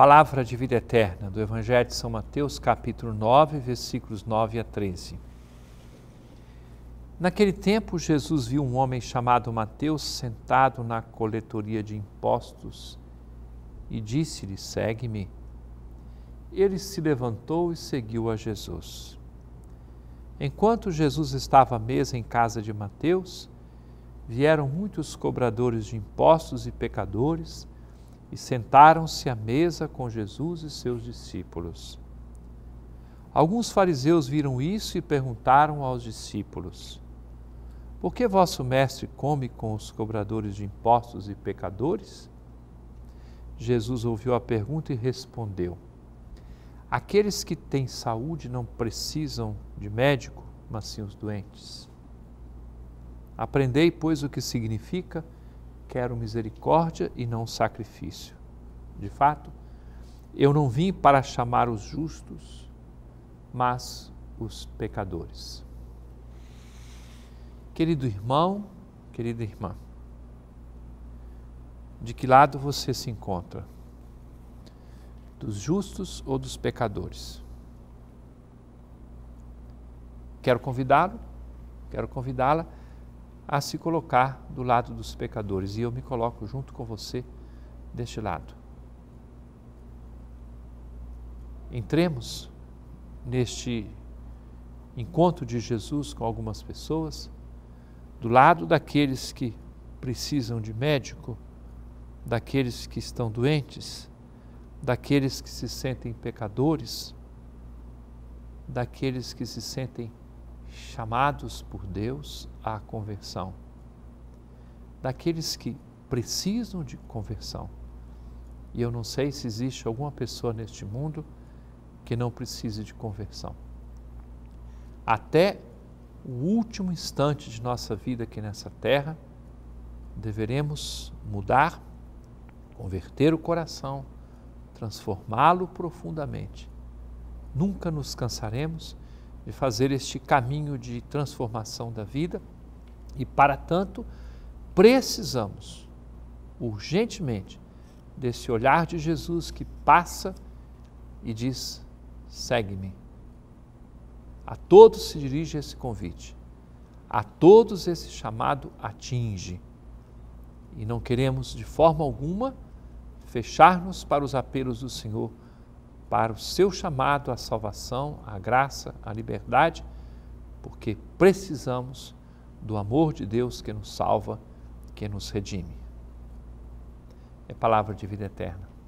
Palavra de vida eterna do Evangelho de São Mateus, capítulo 9, versículos 9 a 13. Naquele tempo, Jesus viu um homem chamado Mateus sentado na coletoria de impostos e disse-lhe: Segue-me. Ele se levantou e seguiu a Jesus. Enquanto Jesus estava à mesa em casa de Mateus, vieram muitos cobradores de impostos e pecadores e sentaram-se à mesa com Jesus e seus discípulos. Alguns fariseus viram isso e perguntaram aos discípulos: Por que vosso mestre come com os cobradores de impostos e pecadores? Jesus ouviu a pergunta e respondeu: Aqueles que têm saúde não precisam de médico, mas sim os doentes. Aprendei, pois, o que significa quero misericórdia e não sacrifício. De fato, eu não vim para chamar os justos, mas os pecadores. Querido irmão, querida irmã, de que lado você se encontra? Dos justos ou dos pecadores? Quero convidá-lo, quero convidá-la a se colocar do lado dos pecadores. E eu me coloco junto com você deste lado. Entremos neste encontro de Jesus com algumas pessoas, do lado daqueles que precisam de médico, daqueles que estão doentes, daqueles que se sentem pecadores, daqueles que se sentem chamados por Deus à conversão, daqueles que precisam de conversão. E eu não sei se existe alguma pessoa neste mundo que não precise de conversão. Até o último instante de nossa vida aqui nessa terra, deveremos mudar, converter o coração, transformá-lo profundamente. Nunca nos cansaremos de fazer este caminho de transformação da vida e, para tanto, precisamos urgentemente desse olhar de Jesus que passa e diz: segue-me. A todos se dirige esse convite, a todos esse chamado atinge. E não queremos de forma alguma fechar-nos para os apelos do Senhor para o seu chamado à salvação, à graça, à liberdade, porque precisamos do amor de Deus que nos salva, que nos redime. É palavra de vida eterna.